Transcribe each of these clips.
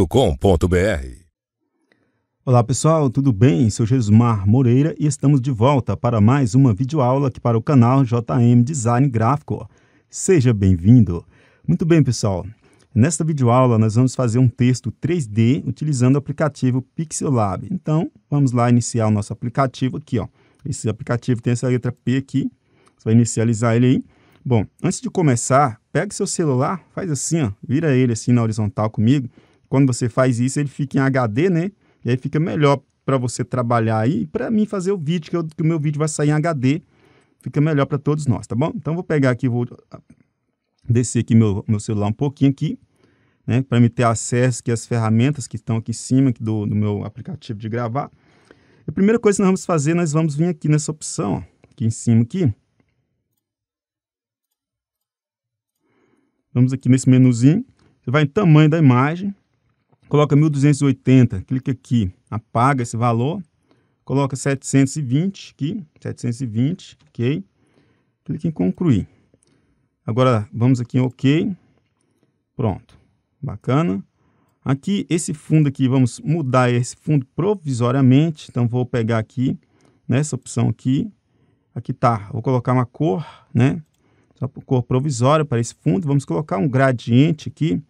www.ecomagazine.com.br. Olá pessoal, tudo bem? Sou Jesumar Moreira e estamos de volta para mais uma videoaula aqui para o canal JM Design Gráfico. Seja bem-vindo! Muito bem, pessoal. Nesta videoaula, nós vamos fazer um texto 3D utilizando o aplicativo Pixel Lab. Então, vamos lá iniciar o nosso aplicativo aqui. Ó. Esse aplicativo tem essa letra P aqui. Você vai inicializar ele aí. Bom, antes de começar, pega seu celular, faz assim, ó, vira ele assim na horizontal comigo quando você faz isso, ele fica em HD, né? E aí fica melhor para você trabalhar aí e para mim fazer o vídeo, que, eu, que, o meu vídeo vai sair em HD. Fica melhor para todos nós, tá bom? Então, vou pegar aqui, vou ah, descer aqui meu, meu celular um pouquinho aqui, né? Para me ter acesso aqui às ferramentas que estão aqui em cima aqui do, do meu aplicativo de gravar. A primeira coisa que nós vamos fazer, nós vamos vir aqui nessa opção, aqui em cima aqui. Vamos aqui nesse menuzinho. Você vai em tamanho da imagem, coloca 1.280, clica aqui, apaga esse valor, coloca 720 aqui, 720, ok, clica em concluir. Agora vamos aqui em ok, pronto, bacana. Aqui, esse fundo aqui, vamos mudar esse fundo provisoriamente, então vou pegar aqui, nessa opção aqui, aqui tá, vou colocar uma cor, né, só cor provisória para esse fundo, vamos colocar um gradiente aqui,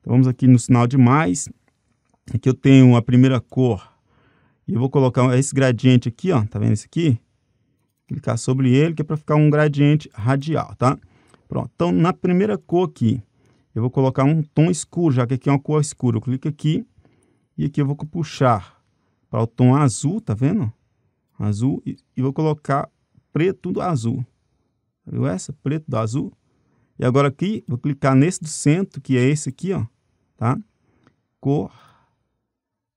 então, vamos aqui no sinal de mais, Aqui é eu tenho a primeira cor e eu vou colocar esse gradiente aqui, ó, tá vendo isso aqui? Clicar sobre ele que é para ficar um gradiente radial, tá? Pronto, então na primeira cor aqui, eu vou colocar um tom escuro, já que aqui é uma cor escura. Eu clico aqui e aqui eu vou puxar para o tom azul, tá vendo? Azul e, e vou colocar preto do azul. Tá Viu essa? Preto do azul. E agora aqui, vou clicar nesse do centro, que é esse aqui, ó, tá? Cor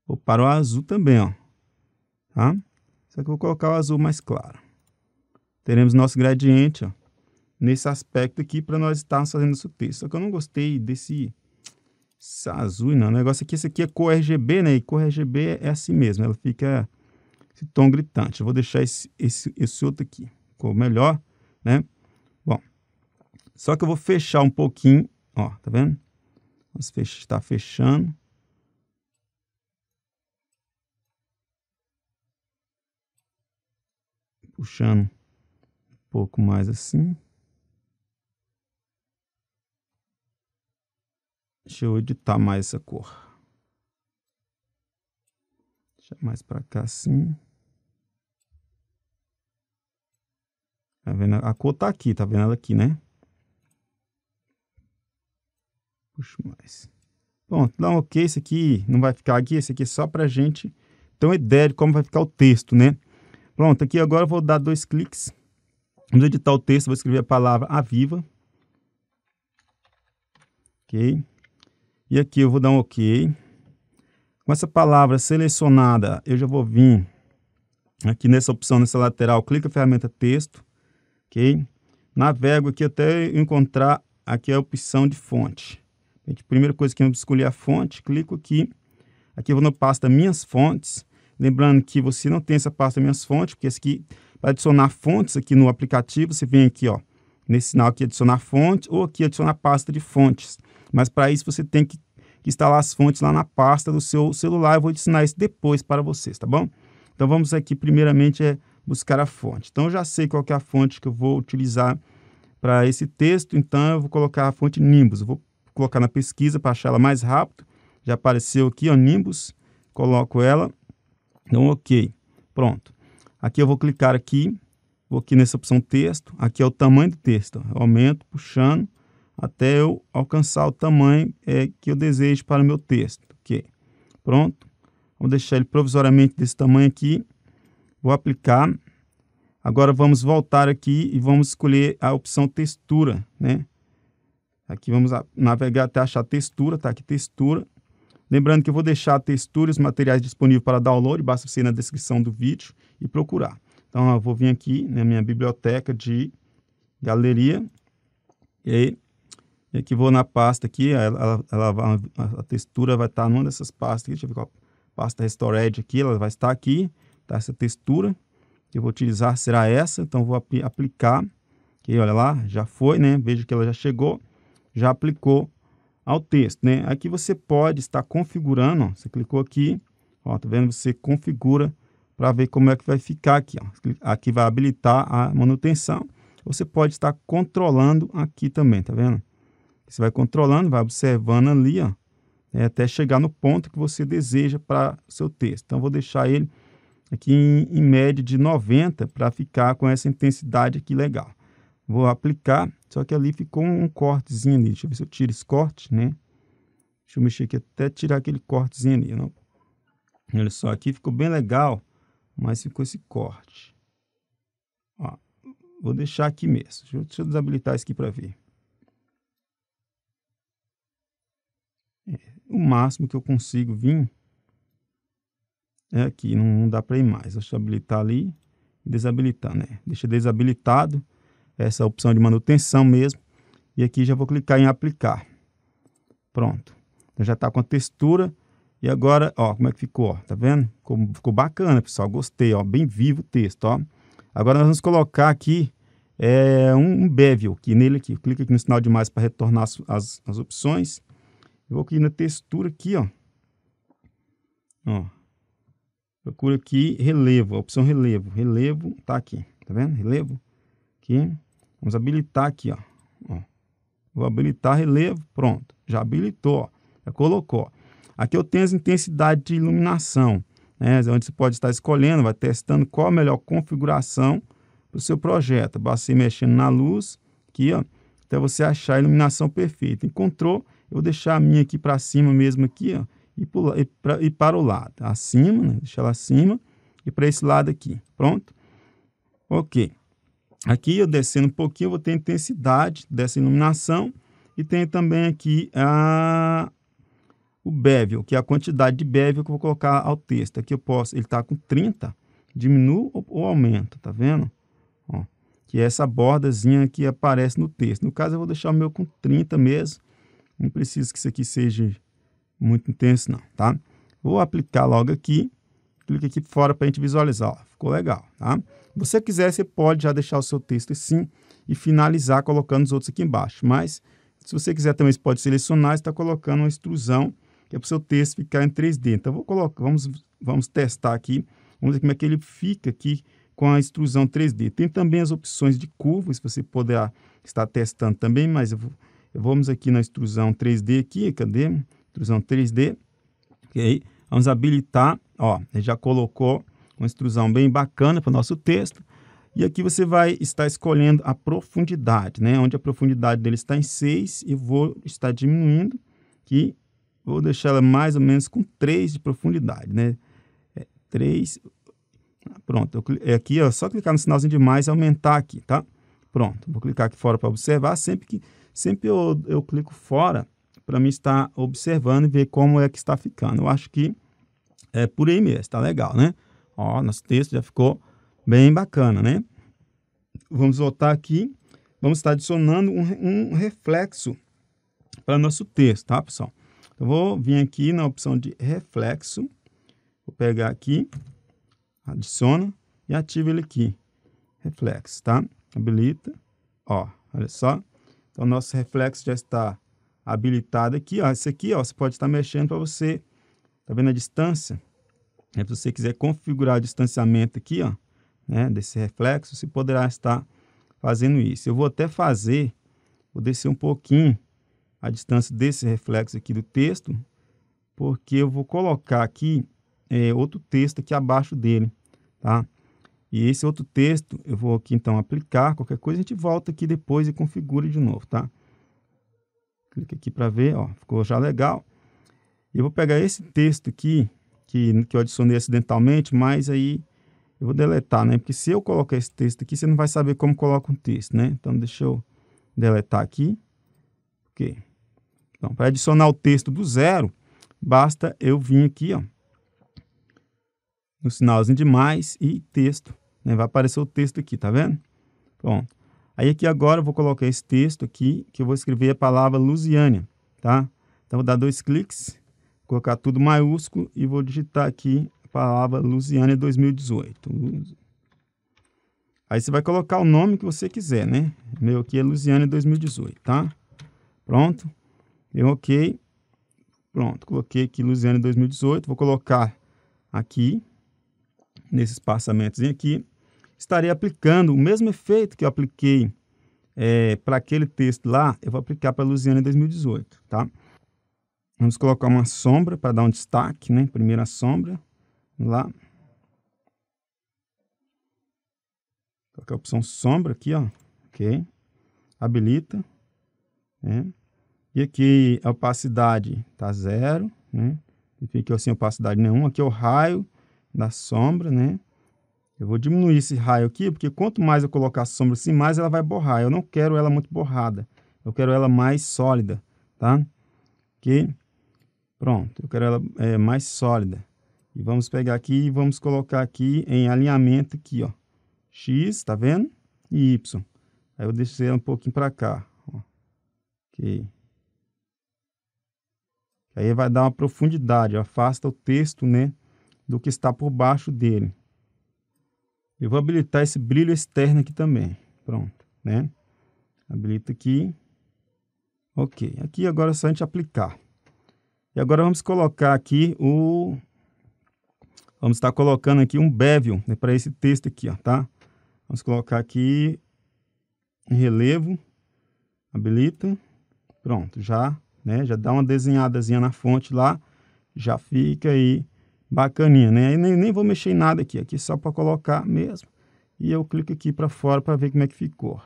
Vou para o azul também, ó. Tá? Só que eu vou colocar o azul mais claro. Teremos nosso gradiente, ó. Nesse aspecto aqui, para nós estarmos fazendo isso texto. Só que eu não gostei desse esse azul, não. O negócio aqui, esse aqui é cor RGB, né? E cor RGB é assim mesmo. Ela fica esse tom gritante. Eu vou deixar esse, esse, esse outro aqui. Ficou melhor, né? Bom, só que eu vou fechar um pouquinho. Ó, tá vendo? está fechando. puxando um pouco mais assim. Deixa eu editar mais essa cor. Deixa mais para cá assim. Tá vendo? A cor tá aqui, tá vendo ela aqui, né? Puxa mais. Pronto, dá um ok. Esse aqui não vai ficar aqui, esse aqui é só pra gente ter uma ideia de como vai ficar o texto, né? Pronto, aqui agora eu vou dar dois cliques. Vamos editar o texto, vou escrever a palavra Aviva. Ok. E aqui eu vou dar um OK. Com essa palavra selecionada, eu já vou vir aqui nessa opção, nessa lateral, clica ferramenta texto, ok? Navego aqui até encontrar aqui a opção de fonte. A primeira coisa que eu vou escolher é a fonte, clico aqui. Aqui eu vou na pasta minhas fontes Lembrando que você não tem essa pasta Minhas Fontes, porque aqui, para adicionar fontes aqui no aplicativo, você vem aqui, ó, nesse sinal aqui, adicionar fonte, ou aqui adicionar pasta de fontes. Mas para isso você tem que, instalar as fontes lá na pasta do seu celular. Eu vou ensinar isso depois para vocês, tá bom? Então vamos aqui, primeiramente, é buscar a fonte. Então eu já sei qual é a fonte que eu vou utilizar para esse texto, então eu vou colocar a fonte Nimbus. Eu vou colocar na pesquisa para achar ela mais rápido. Já apareceu aqui, ó, Nimbus. Coloco ela então, ok. Pronto. Aqui eu vou clicar aqui, vou aqui nessa opção texto, aqui é o tamanho do texto. Eu aumento, puxando, até eu alcançar o tamanho é, que eu desejo para o meu texto. Ok. Pronto. Vou deixar ele provisoriamente desse tamanho aqui. Vou aplicar. Agora vamos voltar aqui e vamos escolher a opção textura, né? Aqui vamos navegar até achar textura, tá aqui textura. Lembrando que eu vou deixar a textura e os materiais disponíveis para download, basta você ir na descrição do vídeo e procurar. Então, eu vou vir aqui na minha biblioteca de galeria e, aí, e aqui vou na pasta aqui, ela, ela, ela, a textura vai estar numa dessas pastas aqui, deixa eu ver qual pasta Restored aqui, ela vai estar aqui, tá? Essa textura que eu vou utilizar será essa, então vou aplicar, olha lá, já foi, né? Veja que ela já chegou, já aplicou ao texto, né? Aqui você pode estar configurando, ó, você clicou aqui, ó, tá vendo? Você configura para ver como é que vai ficar aqui, ó. Aqui vai habilitar a manutenção. Você pode estar controlando aqui também, tá vendo? Você vai controlando, vai observando ali, ó, né, até chegar no ponto que você deseja para seu texto. Então, vou deixar ele aqui em, em média de 90 para ficar com essa intensidade aqui legal. Vou aplicar só que ali ficou um cortezinho ali. Deixa eu ver se eu tiro esse corte, né? Deixa eu mexer aqui até tirar aquele cortezinho ali. Não. Olha só, aqui ficou bem legal, mas ficou esse corte. Ó, vou deixar aqui mesmo. Deixa eu, deixa eu desabilitar isso aqui para ver. É, o máximo que eu consigo vir é aqui, não, não dá para ir mais. Deixa eu habilitar ali e desabilitar, né? Deixa desabilitado essa opção de manutenção mesmo. E aqui já vou clicar em aplicar. Pronto. Então já está com a textura. E agora, ó, como é que ficou, ó, tá vendo? Ficou, ficou, bacana, pessoal, gostei, ó, bem vivo o texto, ó. Agora nós vamos colocar aqui é, um, um bevel, aqui nele aqui, clica aqui no sinal de mais para retornar as, as, as opções. Eu vou aqui na textura aqui, ó. Ó. procura aqui relevo, a opção relevo, relevo, tá aqui, tá vendo? Relevo, aqui. Vamos habilitar aqui, ó. ó. Vou habilitar relevo, pronto. Já habilitou, ó. já colocou. Aqui eu tenho as intensidades de iluminação, né? É onde você pode estar escolhendo, vai testando qual a melhor configuração para o seu projeto. Basta ir mexendo na luz, aqui, ó, até você achar a iluminação perfeita. Encontrou, eu vou deixar a minha aqui para cima mesmo aqui, ó, e, pula, e, pra, e para o lado. Acima, né? deixar ela acima e para esse lado aqui. Pronto? Ok. Aqui eu descendo um pouquinho, eu vou ter a intensidade dessa iluminação e tem também aqui a, o bevel, que é a quantidade de bevel que eu vou colocar ao texto. Aqui eu posso, ele está com 30, diminuo ou, ou aumento, tá vendo? Ó, que é essa bordazinha que aparece no texto. No caso, eu vou deixar o meu com 30 mesmo. Não preciso que isso aqui seja muito intenso não, tá? Vou aplicar logo aqui clica aqui fora para a gente visualizar. Ó, ficou legal, tá? você quiser, você pode já deixar o seu texto assim e finalizar colocando os outros aqui embaixo. Mas, se você quiser também, você pode selecionar, e está colocando uma extrusão, que é para o seu texto ficar em 3D. Então, vou colocar, vamos, vamos testar aqui, vamos ver como é que ele fica aqui com a extrusão 3D. Tem também as opções de curvas, se você puder estar testando também, mas eu vou, vamos aqui na extrusão 3D aqui, cadê? Extrusão 3D, ok? Vamos habilitar Ó, ele já colocou uma instrução bem bacana para o nosso texto. E aqui você vai estar escolhendo a profundidade, né? Onde a profundidade dele está em 6 e vou estar diminuindo, que vou deixar ela mais ou menos com 3 de profundidade, né? É, 3, pronto, eu, é aqui ó, só clicar no sinalzinho de mais e aumentar aqui, tá? Pronto, vou clicar aqui fora para observar, sempre que sempre eu, eu clico fora para mim estar observando e ver como é que está ficando. Eu acho que é, por aí mesmo, tá legal, né? Ó, nosso texto já ficou bem bacana, né? Vamos voltar aqui, vamos estar adicionando um, um reflexo para nosso texto, tá, pessoal? Então, vou vir aqui na opção de reflexo, vou pegar aqui, adiciona e ativa ele aqui, reflexo, tá? Habilita, ó, olha só. Então, nosso reflexo já está habilitado aqui, ó, esse aqui, ó, você pode estar mexendo para você Tá vendo a distância? É, se você quiser configurar o distanciamento aqui, ó, né, desse reflexo, você poderá estar fazendo isso. Eu vou até fazer, vou descer um pouquinho a distância desse reflexo aqui do texto, porque eu vou colocar aqui é, outro texto aqui abaixo dele, tá? E esse outro texto, eu vou aqui então aplicar, qualquer coisa a gente volta aqui depois e configura de novo, tá? Clica aqui para ver, ó, ficou já legal. Eu vou pegar esse texto aqui, que, que eu adicionei acidentalmente, mas aí eu vou deletar, né? Porque se eu colocar esse texto aqui, você não vai saber como coloca um texto, né? Então, deixa eu deletar aqui. Ok. Então, para adicionar o texto do zero, basta eu vir aqui, ó, no sinalzinho de mais e texto. Né? Vai aparecer o texto aqui, tá vendo? Pronto. Aí aqui agora eu vou colocar esse texto aqui, que eu vou escrever a palavra Lusiânia, tá? Então, vou dar dois cliques colocar tudo maiúsculo e vou digitar aqui a palavra Lusiane 2018. Aí você vai colocar o nome que você quiser, né? Meu aqui é Lusiane 2018, tá? Pronto. Eu OK. Pronto, coloquei aqui Lusiane 2018, vou colocar aqui nesse espaçamento aqui, estarei aplicando o mesmo efeito que eu apliquei é, para aquele texto lá, eu vou aplicar para Lusiane 2018, tá? Vamos colocar uma sombra para dar um destaque, né? Primeira sombra, lá. Coloca a opção sombra aqui, ó. Ok. Habilita. Né? E aqui a é opacidade tá zero, né? E fica assim, opacidade nenhuma. Aqui é o raio da sombra, né? Eu vou diminuir esse raio aqui, porque quanto mais eu colocar a sombra assim, mais ela vai borrar. Eu não quero ela muito borrada. Eu quero ela mais sólida, tá? Ok? Pronto, eu quero ela é, mais sólida. E vamos pegar aqui e vamos colocar aqui em alinhamento aqui, ó. X, tá vendo? E Y. Aí eu deixei ela um pouquinho para cá, ó. Ok. Aí vai dar uma profundidade, ó. afasta o texto, né, do que está por baixo dele. Eu vou habilitar esse brilho externo aqui também. Pronto, né? Habilita aqui. Ok. Aqui agora é só a gente aplicar. E agora vamos colocar aqui o... Vamos estar colocando aqui um bevel né, para esse texto aqui, ó, tá? Vamos colocar aqui em relevo, habilita, pronto, já, né, já dá uma desenhadazinha na fonte lá, já fica aí bacaninha, né? Aí nem, nem vou mexer em nada aqui, aqui só para colocar mesmo. E eu clico aqui para fora para ver como é que ficou.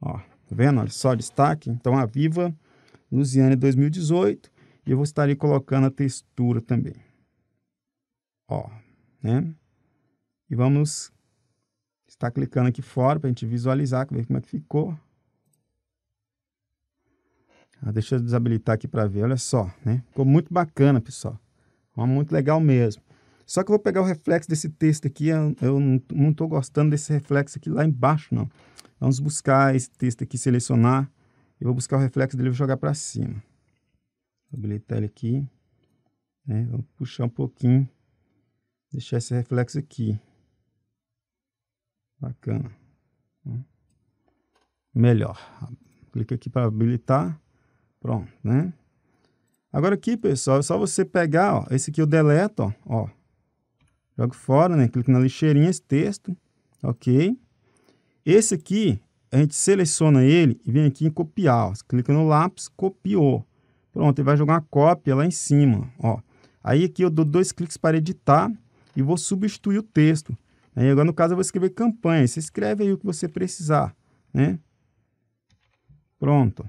Ó, tá vendo? Olha só destaque. Então, a Viva Luziane 2018 e eu vou estar ali colocando a textura também. Ó, né? E vamos estar clicando aqui fora para a gente visualizar, ver como é que ficou. Ah, deixa eu desabilitar aqui para ver, olha só, né? Ficou muito bacana, pessoal. Muito legal mesmo. Só que eu vou pegar o reflexo desse texto aqui, eu não estou gostando desse reflexo aqui lá embaixo, não. Vamos buscar esse texto aqui, selecionar, eu vou buscar o reflexo dele e jogar para cima habilitar ele aqui, né? Vamos puxar um pouquinho, deixar esse reflexo aqui. Bacana. Melhor. Clica aqui para habilitar. Pronto, né? Agora aqui, pessoal, é só você pegar, ó, esse aqui eu deleto, ó, ó. Jogo fora, né? Clica na lixeirinha, esse texto, ok? Esse aqui, a gente seleciona ele e vem aqui em copiar, ó. clica no lápis, copiou. Pronto, ele vai jogar uma cópia lá em cima, ó. Aí aqui eu dou dois cliques para editar e vou substituir o texto. Aí agora, no caso, eu vou escrever campanha. Você escreve aí o que você precisar, né? Pronto.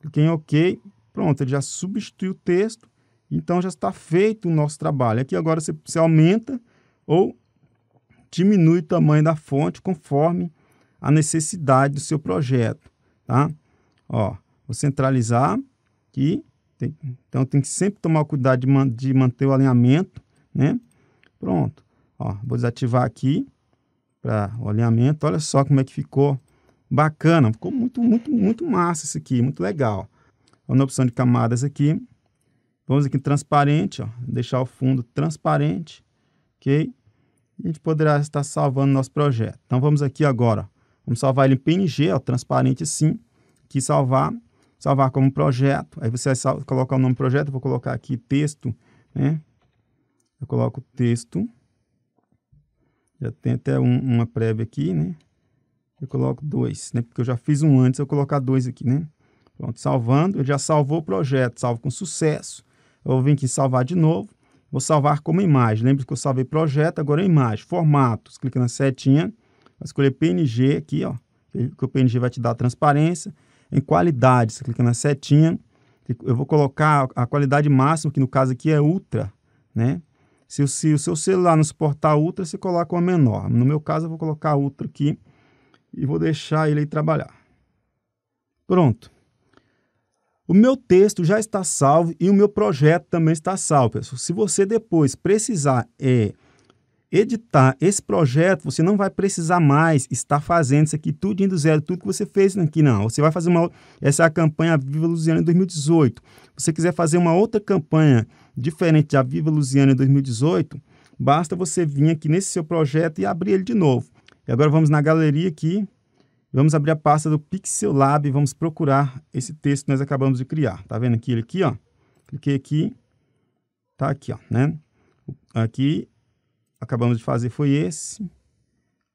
Cliquei em OK. Pronto, ele já substituiu o texto. Então, já está feito o nosso trabalho. Aqui agora você, você aumenta ou diminui o tamanho da fonte conforme a necessidade do seu projeto, tá? Ó, vou centralizar aqui tem, então tem que sempre tomar cuidado de, man, de manter o alinhamento, né? Pronto. Ó, vou desativar aqui para o alinhamento. Olha só como é que ficou bacana. Ficou muito, muito, muito massa isso aqui, muito legal. Ó, então, na opção de camadas aqui, vamos aqui em transparente, ó, deixar o fundo transparente, ok? A gente poderá estar salvando nosso projeto. Então vamos aqui agora, vamos salvar ele em PNG, ó, transparente assim, aqui salvar salvar como projeto. Aí você vai colocar o nome do projeto, vou colocar aqui texto, né? Eu coloco texto. Já tem até um, uma prévia aqui, né? Eu coloco dois, né? Porque eu já fiz um antes, eu colocar dois aqui, né? Pronto, salvando, ele já salvou o projeto, salvo com sucesso. Eu vou vir aqui salvar de novo. Vou salvar como imagem. Lembra que eu salvei projeto, agora é imagem. Formatos, clica na setinha, vai escolher PNG aqui, ó. Que o PNG vai te dar transparência. Em qualidade, você clica na setinha, eu vou colocar a qualidade máxima, que no caso aqui é ultra, né? Se o, se o seu celular não suportar ultra, você coloca uma menor. No meu caso, eu vou colocar ultra aqui e vou deixar ele aí trabalhar. Pronto. O meu texto já está salvo e o meu projeto também está salvo, pessoal. Se você depois precisar é, editar esse projeto, você não vai precisar mais estar fazendo isso aqui tudo indo zero, tudo que você fez aqui, não. Você vai fazer uma. Essa é a campanha Viva Luziana 2018. Se você quiser fazer uma outra campanha diferente da Viva Luziana 2018, basta você vir aqui nesse seu projeto e abrir ele de novo. E agora vamos na galeria aqui, vamos abrir a pasta do Pixel Lab e vamos procurar esse texto que nós acabamos de criar. Tá vendo aqui ele aqui, ó? Cliquei aqui, tá aqui, ó, né? Aqui acabamos de fazer foi esse.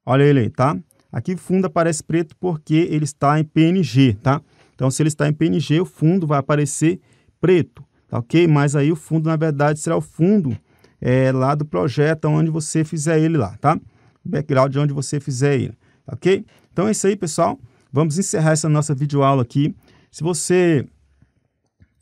Olha ele aí, tá? Aqui o fundo aparece preto porque ele está em PNG, tá? Então, se ele está em PNG, o fundo vai aparecer preto, tá ok? Mas aí o fundo, na verdade, será o fundo é, lá do projeto onde você fizer ele lá, tá? Background de onde você fizer ele, tá ok? Então é isso aí, pessoal. Vamos encerrar essa nossa videoaula aqui. Se você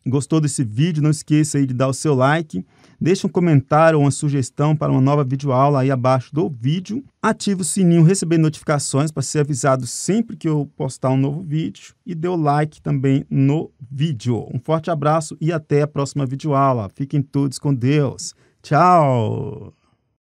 gostou desse vídeo, não esqueça aí de dar o seu like. Deixe um comentário ou uma sugestão para uma nova videoaula aí abaixo do vídeo. Ative o sininho receber notificações para ser avisado sempre que eu postar um novo vídeo. E dê o like também no vídeo. Um forte abraço e até a próxima videoaula. Fiquem todos com Deus. Tchau!